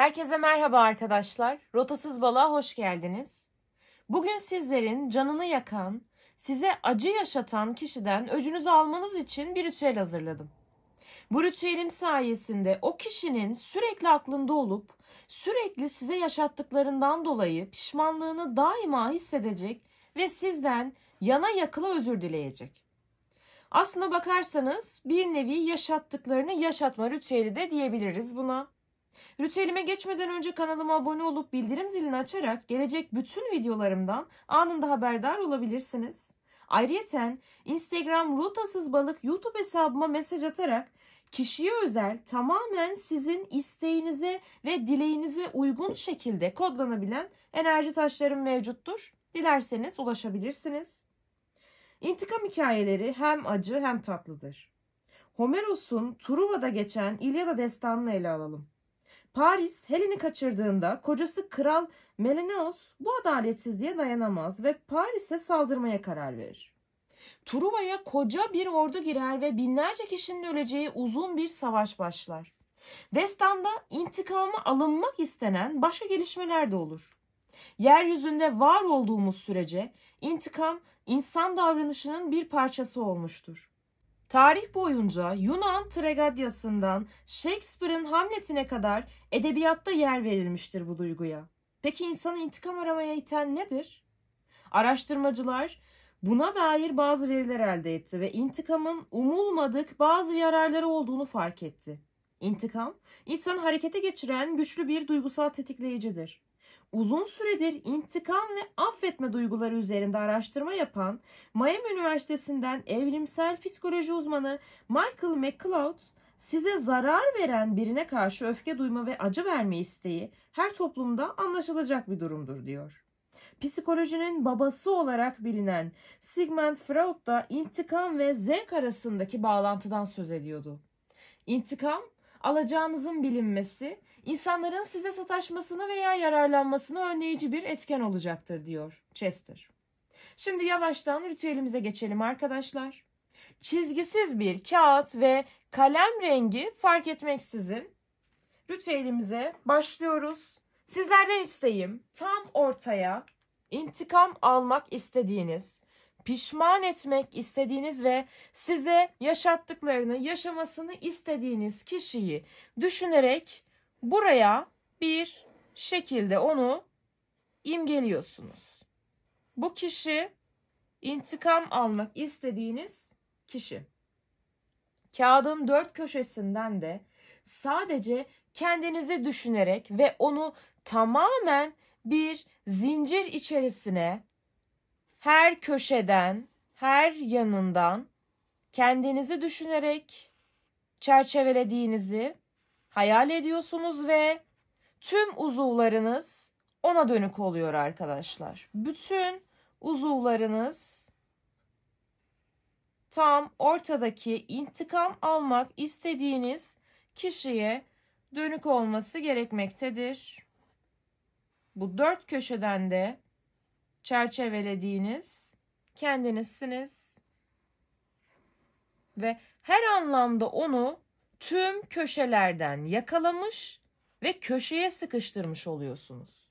Herkese merhaba arkadaşlar. Rotasız Balığa hoş geldiniz. Bugün sizlerin canını yakan, size acı yaşatan kişiden öcünüzü almanız için bir ritüel hazırladım. Bu ritüelim sayesinde o kişinin sürekli aklında olup sürekli size yaşattıklarından dolayı pişmanlığını daima hissedecek ve sizden yana yakıla özür dileyecek. Aslına bakarsanız bir nevi yaşattıklarını yaşatma ritüeli de diyebiliriz buna. Rütelime geçmeden önce kanalıma abone olup bildirim zilini açarak gelecek bütün videolarımdan anında haberdar olabilirsiniz. Ayrıyeten Instagram Rutasız balık YouTube hesabıma mesaj atarak kişiye özel tamamen sizin isteğinize ve dileğinize uygun şekilde kodlanabilen enerji taşlarım mevcuttur. Dilerseniz ulaşabilirsiniz. İntikam hikayeleri hem acı hem tatlıdır. Homeros'un Truva'da geçen İlyada destanını ele alalım. Paris Helen'i kaçırdığında kocası kral Melenaos bu adaletsizliğe dayanamaz ve Paris'e saldırmaya karar verir. Truva'ya koca bir ordu girer ve binlerce kişinin öleceği uzun bir savaş başlar. Destanda intikamı alınmak istenen başka gelişmeler de olur. Yeryüzünde var olduğumuz sürece intikam insan davranışının bir parçası olmuştur. Tarih boyunca Yunan tragedyasından Shakespeare'in Hamlet'ine kadar edebiyatta yer verilmiştir bu duyguya. Peki insanı intikam aramaya iten nedir? Araştırmacılar buna dair bazı veriler elde etti ve intikamın umulmadık bazı yararları olduğunu fark etti. İntikam, insanı harekete geçiren güçlü bir duygusal tetikleyicidir uzun süredir intikam ve affetme duyguları üzerinde araştırma yapan Miami Üniversitesi'nden evrimsel psikoloji uzmanı Michael McCloud, size zarar veren birine karşı öfke duyma ve acı verme isteği her toplumda anlaşılacak bir durumdur diyor. Psikolojinin babası olarak bilinen Sigmund Freud da intikam ve zevk arasındaki bağlantıdan söz ediyordu. İntikam, alacağınızın bilinmesi insanların size sataşmasını veya yararlanmasını önleyici bir etken olacaktır diyor Chester. Şimdi yavaştan ritüelimize geçelim arkadaşlar. Çizgisiz bir kağıt ve kalem rengi fark etmeksizin ritüelimize başlıyoruz. Sizlerden isteğim tam ortaya intikam almak istediğiniz, pişman etmek istediğiniz ve size yaşattıklarını, yaşamasını istediğiniz kişiyi düşünerek buraya bir şekilde onu imgeliyorsunuz. Bu kişi intikam almak istediğiniz kişi. Kağıdın dört köşesinden de sadece kendinizi düşünerek ve onu tamamen bir zincir içerisine her köşeden, her yanından kendinizi düşünerek çerçevelediğinizi hayal ediyorsunuz ve tüm uzuvlarınız ona dönük oluyor arkadaşlar. Bütün uzuvlarınız tam ortadaki intikam almak istediğiniz kişiye dönük olması gerekmektedir. Bu dört köşeden de çerçevelediğiniz kendinizsiniz ve her anlamda onu tüm köşelerden yakalamış ve köşeye sıkıştırmış oluyorsunuz.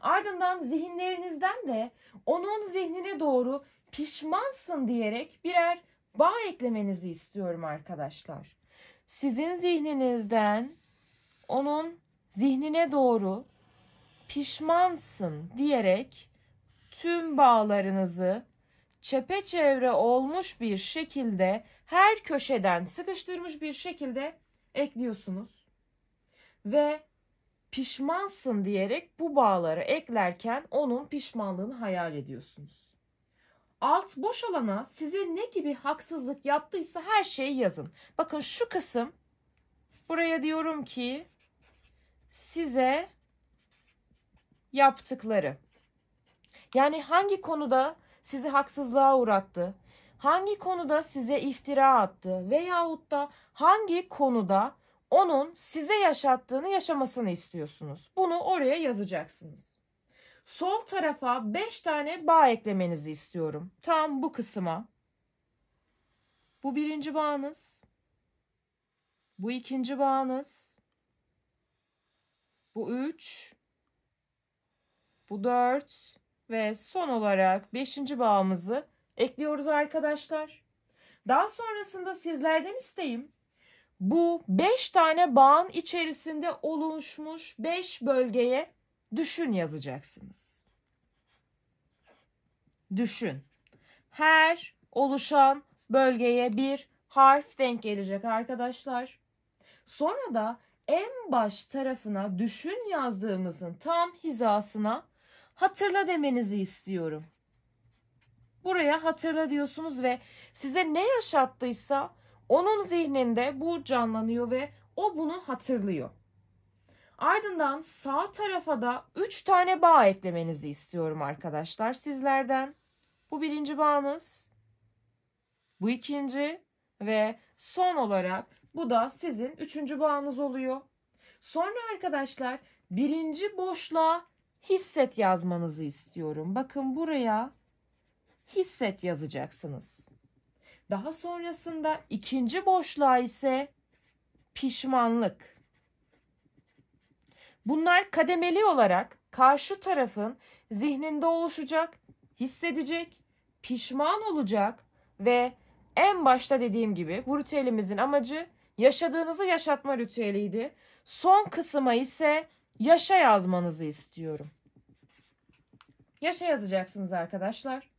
Ardından zihinlerinizden de onun zihnine doğru pişmansın diyerek birer bağ eklemenizi istiyorum arkadaşlar. Sizin zihninizden onun zihnine doğru pişmansın diyerek tüm bağlarınızı çepeçevre olmuş bir şekilde her köşeden sıkıştırmış bir şekilde ekliyorsunuz. Ve pişmansın diyerek bu bağları eklerken onun pişmanlığını hayal ediyorsunuz. Alt boş alana size ne gibi haksızlık yaptıysa her şeyi yazın. Bakın şu kısım buraya diyorum ki size yaptıkları. Yani hangi konuda sizi haksızlığa uğrattı? Hangi konuda size iftira attı veyahut da hangi konuda onun size yaşattığını yaşamasını istiyorsunuz? Bunu oraya yazacaksınız. Sol tarafa 5 tane bağ eklemenizi istiyorum. Tam bu kısma. Bu birinci bağınız. Bu ikinci bağınız. Bu üç. Bu dört ve son olarak 5. bağımızı ekliyoruz arkadaşlar. Daha sonrasında sizlerden isteğim bu 5 tane bağın içerisinde oluşmuş 5 bölgeye düşün yazacaksınız. Düşün. Her oluşan bölgeye bir harf denk gelecek arkadaşlar. Sonra da en baş tarafına düşün yazdığımızın tam hizasına hatırla demenizi istiyorum. Buraya hatırla diyorsunuz ve size ne yaşattıysa onun zihninde bu canlanıyor ve o bunu hatırlıyor. Ardından sağ tarafa da 3 tane bağ eklemenizi istiyorum arkadaşlar sizlerden. Bu birinci bağınız. Bu ikinci ve son olarak bu da sizin üçüncü bağınız oluyor. Sonra arkadaşlar birinci boşluğa hisset yazmanızı istiyorum. Bakın buraya hisset yazacaksınız. Daha sonrasında ikinci boşluğa ise pişmanlık. Bunlar kademeli olarak karşı tarafın zihninde oluşacak, hissedecek, pişman olacak ve en başta dediğim gibi bu ritüelimizin amacı yaşadığınızı yaşatma ritüeliydi. Son kısma ise yaşa yazmanızı istiyorum. Yaşa yazacaksınız arkadaşlar.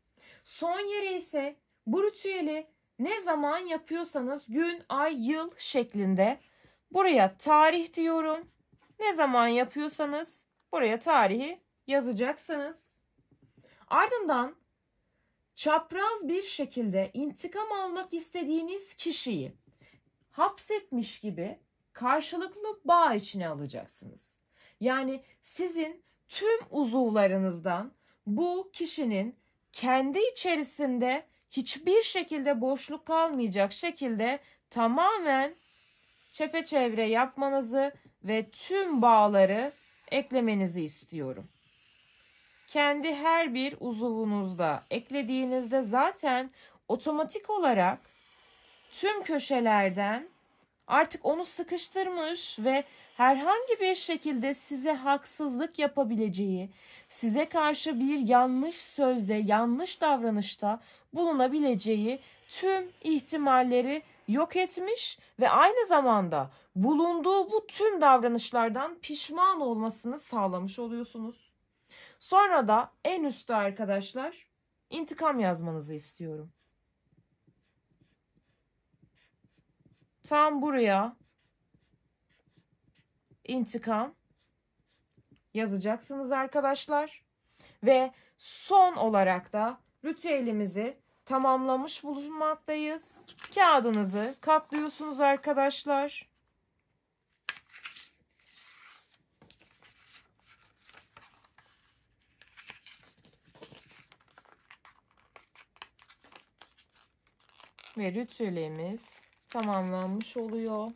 Son yeri ise bu ritüeli ne zaman yapıyorsanız gün, ay, yıl şeklinde buraya tarih diyorum. Ne zaman yapıyorsanız buraya tarihi yazacaksınız. Ardından çapraz bir şekilde intikam almak istediğiniz kişiyi hapsetmiş gibi karşılıklı bağ içine alacaksınız. Yani sizin tüm uzuvlarınızdan bu kişinin kendi içerisinde hiçbir şekilde boşluk kalmayacak şekilde tamamen çepeçevre yapmanızı ve tüm bağları eklemenizi istiyorum. Kendi her bir uzuvunuzda eklediğinizde zaten otomatik olarak tüm köşelerden Artık onu sıkıştırmış ve herhangi bir şekilde size haksızlık yapabileceği, size karşı bir yanlış sözde, yanlış davranışta bulunabileceği tüm ihtimalleri yok etmiş ve aynı zamanda bulunduğu bu tüm davranışlardan pişman olmasını sağlamış oluyorsunuz. Sonra da en üstte arkadaşlar intikam yazmanızı istiyorum. Tam buraya intikam yazacaksınız arkadaşlar. Ve son olarak da ritüelimizi tamamlamış bulunmaktayız. Kağıdınızı katlıyorsunuz arkadaşlar. Ve ritüelimiz tamamlanmış oluyor.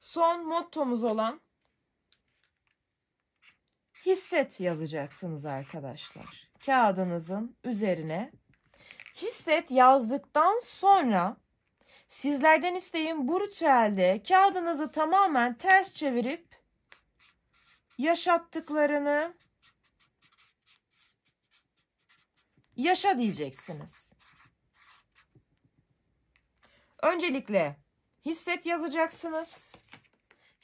Son mottomuz olan hisset yazacaksınız arkadaşlar. Kağıdınızın üzerine hisset yazdıktan sonra sizlerden isteğim bu ritüelde kağıdınızı tamamen ters çevirip yaşattıklarını yaşa diyeceksiniz. Öncelikle hisset yazacaksınız.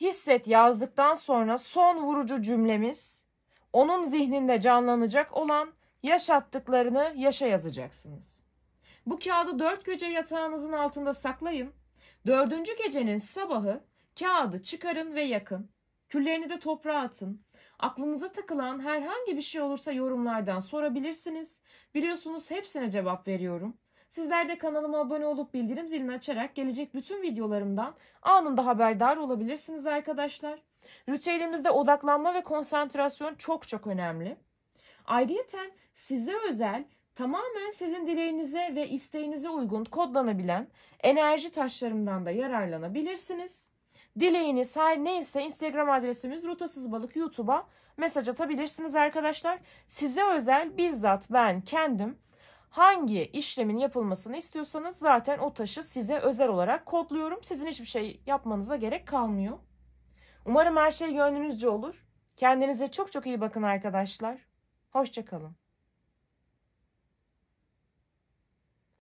Hisset yazdıktan sonra son vurucu cümlemiz onun zihninde canlanacak olan yaşattıklarını yaşa yazacaksınız. Bu kağıdı dört gece yatağınızın altında saklayın. Dördüncü gecenin sabahı kağıdı çıkarın ve yakın. Küllerini de toprağa atın. Aklınıza takılan herhangi bir şey olursa yorumlardan sorabilirsiniz. Biliyorsunuz hepsine cevap veriyorum. Sizler de kanalıma abone olup bildirim zilini açarak gelecek bütün videolarımdan anında haberdar olabilirsiniz arkadaşlar. Ritüelimizde odaklanma ve konsantrasyon çok çok önemli. Ayrıyeten size özel tamamen sizin dileğinize ve isteğinize uygun kodlanabilen enerji taşlarımdan da yararlanabilirsiniz. Dileğiniz her neyse Instagram adresimiz Rotasız YouTube'a mesaj atabilirsiniz arkadaşlar. Size özel bizzat ben kendim hangi işlemin yapılmasını istiyorsanız zaten o taşı size özel olarak kodluyorum. Sizin hiçbir şey yapmanıza gerek kalmıyor. Umarım her şey gönlünüzce olur. Kendinize çok çok iyi bakın arkadaşlar. Hoşçakalın.